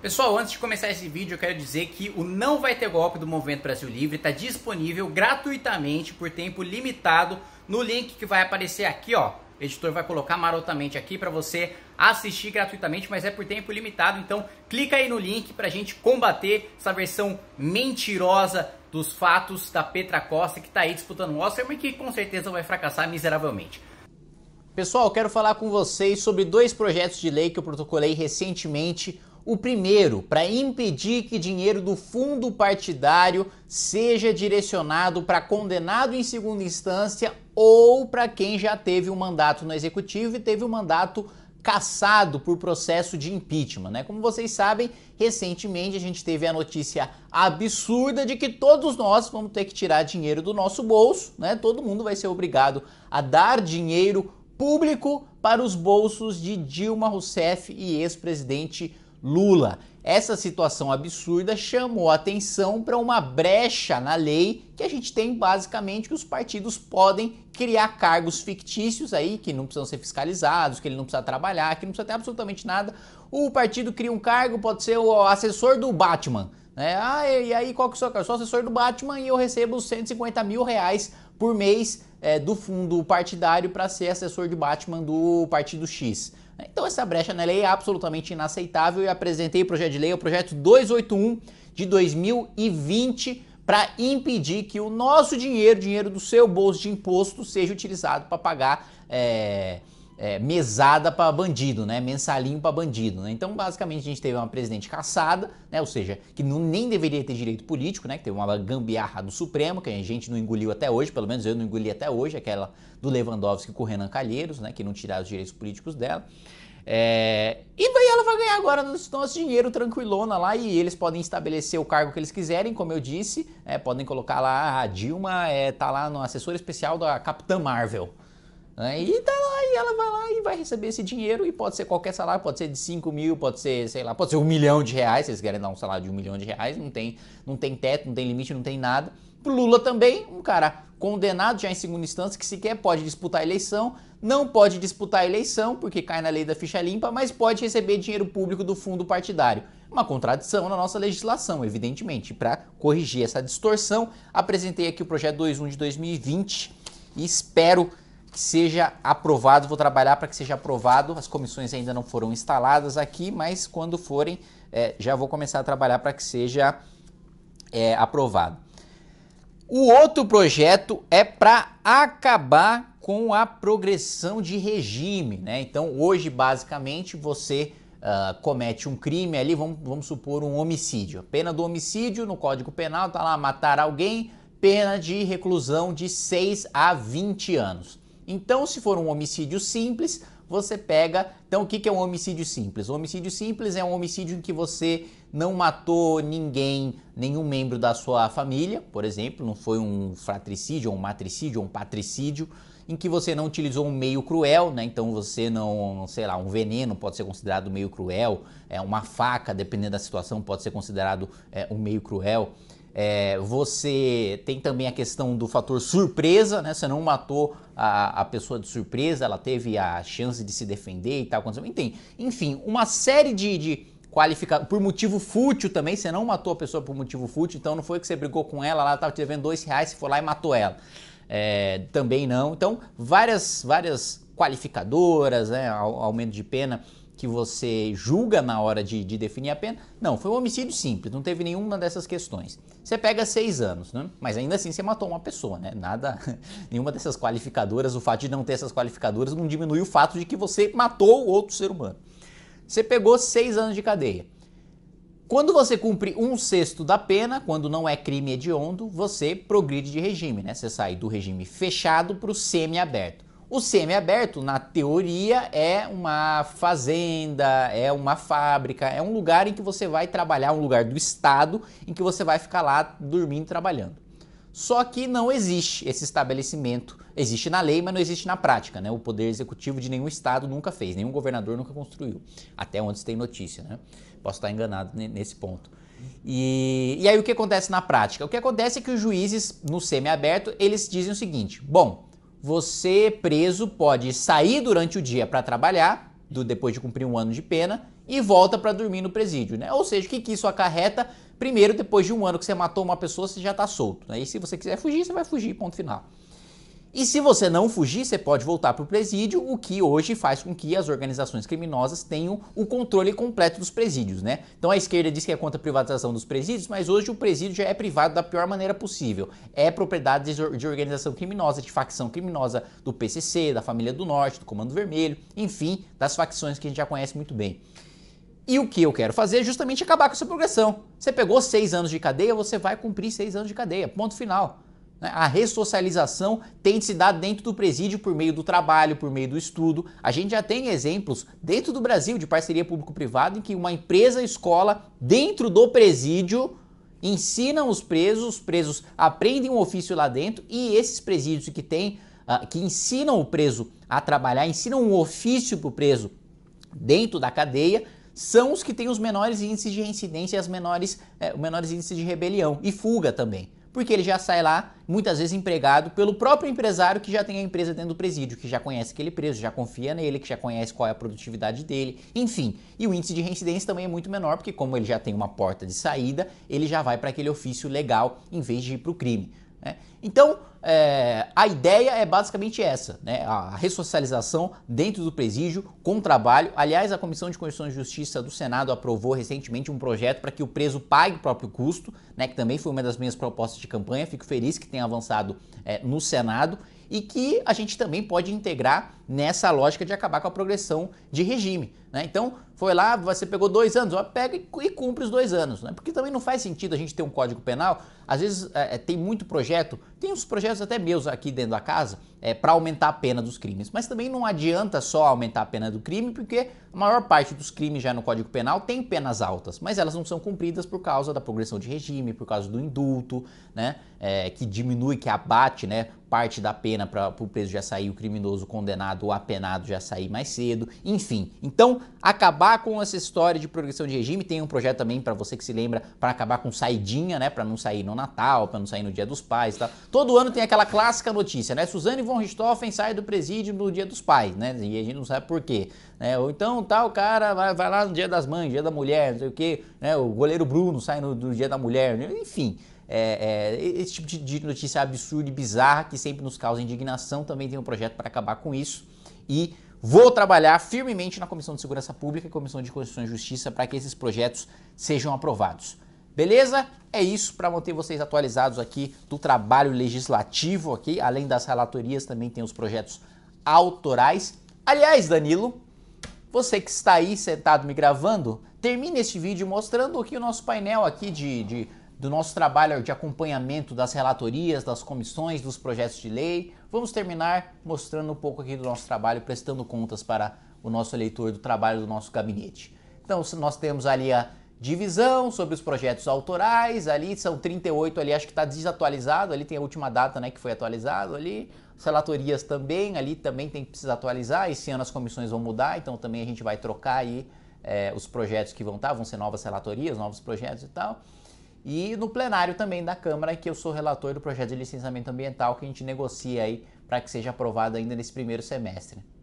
Pessoal, antes de começar esse vídeo, eu quero dizer que o Não Vai Ter Golpe do Movimento Brasil Livre está disponível gratuitamente por tempo limitado no link que vai aparecer aqui, ó. O editor vai colocar marotamente aqui para você assistir gratuitamente, mas é por tempo limitado, então clica aí no link para a gente combater essa versão mentirosa dos fatos da Petra Costa que está aí disputando o Oscar, mas que com certeza vai fracassar miseravelmente. Pessoal, quero falar com vocês sobre dois projetos de lei que eu protocolei recentemente o primeiro, para impedir que dinheiro do fundo partidário seja direcionado para condenado em segunda instância ou para quem já teve um mandato no executivo e teve um mandato caçado por processo de impeachment, né? Como vocês sabem, recentemente a gente teve a notícia absurda de que todos nós vamos ter que tirar dinheiro do nosso bolso, né? Todo mundo vai ser obrigado a dar dinheiro público para os bolsos de Dilma Rousseff e ex-presidente Lula. Essa situação absurda chamou atenção para uma brecha na lei que a gente tem basicamente que os partidos podem criar cargos fictícios aí que não precisam ser fiscalizados, que ele não precisa trabalhar, que não precisa ter absolutamente nada. O partido cria um cargo, pode ser o assessor do Batman. Né? Ah, e aí qual que é o seu cargo? Eu sou assessor do Batman e eu recebo 150 mil reais por mês é, do fundo partidário para ser assessor de Batman do partido X. Então essa brecha na lei é absolutamente inaceitável e apresentei o projeto de lei, o projeto 281 de 2020, para impedir que o nosso dinheiro, dinheiro do seu bolso de imposto, seja utilizado para pagar. É é, mesada para bandido, né? mensalinho para bandido. Né? Então, basicamente, a gente teve uma presidente caçada, né? ou seja, que não, nem deveria ter direito político, né? que teve uma gambiarra do Supremo, que a gente não engoliu até hoje, pelo menos eu não engoli até hoje, aquela do Lewandowski com o Renan Calheiros, né? que não tiraram os direitos políticos dela. É, e daí ela vai ganhar agora nosso dinheiro tranquilona lá e eles podem estabelecer o cargo que eles quiserem, como eu disse, é, podem colocar lá a ah, Dilma, é, tá lá no assessor especial da Capitã Marvel. né? e tá lá ela vai lá e vai receber esse dinheiro, e pode ser qualquer salário, pode ser de 5 mil, pode ser, sei lá, pode ser um milhão de reais, se eles querem dar um salário de um milhão de reais, não tem, não tem teto, não tem limite, não tem nada. Pro Lula também, um cara condenado já em segunda instância, que sequer pode disputar a eleição, não pode disputar a eleição, porque cai na lei da ficha limpa, mas pode receber dinheiro público do fundo partidário. Uma contradição na nossa legislação, evidentemente. Para corrigir essa distorção, apresentei aqui o projeto 21 de 2020 e espero que seja aprovado, vou trabalhar para que seja aprovado. As comissões ainda não foram instaladas aqui, mas quando forem, é, já vou começar a trabalhar para que seja é, aprovado. O outro projeto é para acabar com a progressão de regime, né? Então, hoje, basicamente, você uh, comete um crime ali, vamos, vamos supor um homicídio. A pena do homicídio no Código Penal tá lá matar alguém, pena de reclusão de 6 a 20 anos. Então, se for um homicídio simples, você pega. Então, o que é um homicídio simples? Um homicídio simples é um homicídio em que você não matou ninguém, nenhum membro da sua família, por exemplo, não foi um fratricídio, um matricídio, um patricídio, em que você não utilizou um meio cruel, né? Então você não, sei lá, um veneno pode ser considerado meio cruel, é uma faca, dependendo da situação, pode ser considerado é, um meio cruel. É, você tem também a questão do fator surpresa, né? Você não matou a, a pessoa de surpresa, ela teve a chance de se defender e tal. Enfim, enfim uma série de, de por motivo fútil também. Você não matou a pessoa por motivo fútil, então não foi que você brigou com ela, ela estava te devendo dois reais, você foi lá e matou ela. É, também não. Então, várias, várias qualificadoras, né? Aumento de pena que você julga na hora de, de, definir a pena. Não, foi um homicídio simples, não teve nenhuma dessas questões. Você pega seis anos, né? mas ainda assim você matou uma pessoa, né? Nada, nenhuma dessas qualificadoras, o fato de não ter essas qualificadoras não diminui o fato de que você matou outro ser humano. Você pegou seis anos de cadeia. Quando você cumpre um sexto da pena, quando não é crime hediondo, você progride de regime, né? Você sai do regime fechado para o semi-aberto. O aberto, na teoria, é uma fazenda, é uma fábrica, é um lugar em que você vai trabalhar, um lugar do estado em que você vai ficar lá dormindo trabalhando. Só que não existe esse estabelecimento. Existe na lei, mas não existe na prática, né? O poder executivo de nenhum estado nunca fez, nenhum governador nunca construiu. Até onde tem notícia, né? Posso estar enganado nesse ponto. E, e aí o que acontece na prática? O que acontece é que os juízes no aberto eles dizem o seguinte: bom, você preso pode sair durante o dia para trabalhar, do, depois de cumprir um ano de pena, e volta para dormir no presídio, né? Ou seja, o que, que isso acarreta? Primeiro, depois de um ano que você matou uma pessoa, você já está solto. Né? E se você quiser fugir, você vai fugir, ponto final. E se você não fugir, você pode voltar para o presídio, o que hoje faz com que as organizações criminosas tenham o controle completo dos presídios, né? Então a esquerda diz que é contra a privatização dos presídios, mas hoje o presídio já é privado da pior maneira possível. É propriedade de organização criminosa, de facção criminosa do PCC, da Família do Norte, do Comando Vermelho, enfim, das facções que a gente já conhece muito bem. E o que eu quero fazer é justamente acabar com essa progressão. Você pegou seis anos de cadeia, você vai cumprir seis anos de cadeia. Ponto final. Né? A ressocialização tem de se dar dentro do presídio por meio do trabalho, por meio do estudo. A gente já tem exemplos dentro do Brasil de parceria público-privada em que uma empresa escola dentro do presídio ensinam os presos, os presos aprendem um ofício lá dentro e esses presídios que têm, uh, ah, que ensinam o preso a trabalhar, ensinam um ofício para o preso dentro da cadeia, são os que têm os menores índices de reincidência e as menores, eh, menores índices de rebelião e fuga também porque ele já sai lá, muitas vezes empregado pelo próprio empresário que já tem a empresa dentro do presídio, que já conhece aquele preso, já confia nele, que já conhece qual é a produtividade dele, enfim. E o índice de reincidência também é muito menor, porque como ele já tem uma porta de saída, ele já vai para aquele ofício legal em vez de ir para o crime. Né? Então, é, a ideia é basicamente essa, né? a ressocialização dentro do presídio com trabalho. Aliás, a Comissão de Constituição e Justiça do Senado aprovou recentemente um projeto para que o preso pague o próprio custo, né? que também foi uma das minhas propostas de campanha. Fico feliz que tenha avançado é, no Senado e que a gente também pode integrar nessa lógica de acabar com a progressão de regime. Né? Então, foi lá, você pegou dois anos, ó, pega e cumpre os dois anos, né? porque também não faz sentido a gente ter um código penal. Às vezes é, é tem muito projeto, tem uns projetos até meus aqui dentro da casa é, para aumentar a pena dos crimes, mas também não adianta só aumentar a pena do crime, porque a maior parte dos crimes já no Código Penal tem penas altas, mas elas não são cumpridas por causa da progressão de regime, por causa do indulto, né? É, que diminui, que abate, né? parte da pena para o preso já sair, o criminoso condenado ou apenado já sair mais cedo, enfim. Então, acabar com essa história de progressão de regime, tem um projeto também para você que se lembra, para acabar com saidinha, né, para não sair no Natal, para não sair no Dia dos Pais, tá? Todo ano tem aquela clássica notícia, né? Suzane von Richthofen sai do presídio no Dia dos Pais, né? E a gente não sabe por quê. Né? Ou então tal cara vai, vai lá no Dia das Mães, Dia da Mulher, não sei o quê, né? O goleiro Bruno sai no, no Dia da Mulher, enfim é, é, esse tipo de, de notícia absurda e bizarra que sempre nos causa indignação. Também tem um projeto para acabar com isso. E Vou trabalhar firmemente na Comissão de Segurança Pública e Comissão de Constituição e Justiça para que esses projetos sejam aprovados. Beleza? É isso para manter vocês atualizados aqui do trabalho legislativo, ok? Além das relatorias, também tem os projetos autorais. Aliás, Danilo, você que está aí sentado me gravando, termine este vídeo mostrando aqui o nosso painel aqui de, de do nosso trabalho de acompanhamento das relatorias, das comissões, dos projetos de lei. Vamos terminar mostrando um pouco aqui do nosso trabalho, prestando contas para o nosso eleitor do trabalho do nosso gabinete. Então, nós temos ali a divisão sobre os projetos autorais, ali são 38 ali, acho que está desatualizado, ali tem a última data, né, que foi atualizado ali. As relatorias também, ali também tem que precisar atualizar, esse ano as comissões vão mudar, então também a gente vai trocar aí é, os projetos que vão estar, tá, vão ser novas relatorias, novos projetos e tal. E no plenário também da Câmara, que eu sou relator do projeto de licenciamento ambiental que a gente negocia aí para que seja aprovado ainda nesse primeiro semestre.